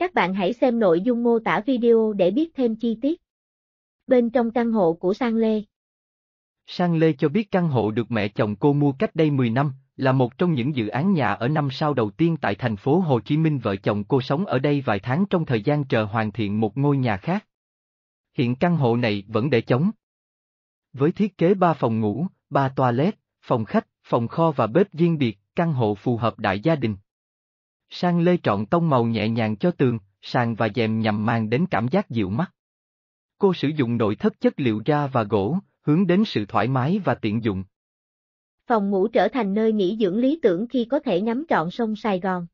Các bạn hãy xem nội dung mô tả video để biết thêm chi tiết. Bên trong căn hộ của Sang Lê Sang Lê cho biết căn hộ được mẹ chồng cô mua cách đây 10 năm, là một trong những dự án nhà ở năm sau đầu tiên tại thành phố Hồ Chí Minh vợ chồng cô sống ở đây vài tháng trong thời gian chờ hoàn thiện một ngôi nhà khác. Hiện căn hộ này vẫn để chống. Với thiết kế 3 phòng ngủ, 3 toilet, phòng khách, phòng kho và bếp riêng biệt, căn hộ phù hợp đại gia đình. Sang lê trọn tông màu nhẹ nhàng cho tường, sàn và dèm nhằm mang đến cảm giác dịu mắt. Cô sử dụng nội thất chất liệu da và gỗ, hướng đến sự thoải mái và tiện dụng. Phòng ngủ trở thành nơi nghỉ dưỡng lý tưởng khi có thể ngắm trọn sông Sài Gòn.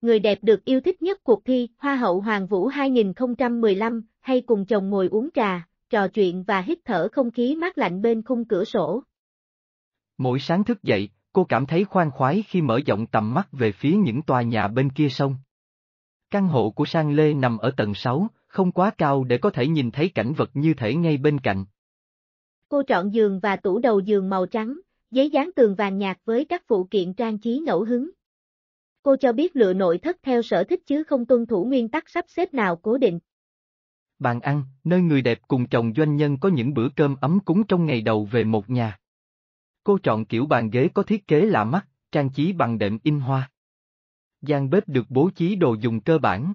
Người đẹp được yêu thích nhất cuộc thi Hoa hậu Hoàng Vũ 2015 hay cùng chồng ngồi uống trà, trò chuyện và hít thở không khí mát lạnh bên khung cửa sổ. Mỗi sáng thức dậy, Cô cảm thấy khoan khoái khi mở rộng tầm mắt về phía những tòa nhà bên kia sông. Căn hộ của Sang Lê nằm ở tầng 6, không quá cao để có thể nhìn thấy cảnh vật như thể ngay bên cạnh. Cô chọn giường và tủ đầu giường màu trắng, giấy dán tường vàng nhạt với các phụ kiện trang trí ngẫu hứng. Cô cho biết lựa nội thất theo sở thích chứ không tuân thủ nguyên tắc sắp xếp nào cố định. Bàn ăn, nơi người đẹp cùng chồng doanh nhân có những bữa cơm ấm cúng trong ngày đầu về một nhà. Cô chọn kiểu bàn ghế có thiết kế lạ mắt, trang trí bằng đệm in hoa. Gian bếp được bố trí đồ dùng cơ bản.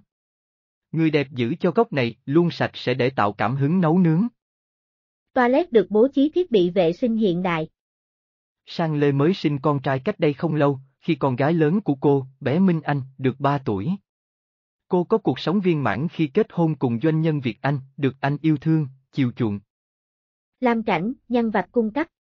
Người đẹp giữ cho góc này luôn sạch sẽ để tạo cảm hứng nấu nướng. Toilet được bố trí thiết bị vệ sinh hiện đại. Sang Lê mới sinh con trai cách đây không lâu, khi con gái lớn của cô, bé Minh Anh, được 3 tuổi. Cô có cuộc sống viên mãn khi kết hôn cùng doanh nhân Việt Anh, được anh yêu thương, chiều chuộng. Làm Cảnh, nhân vật cung cấp.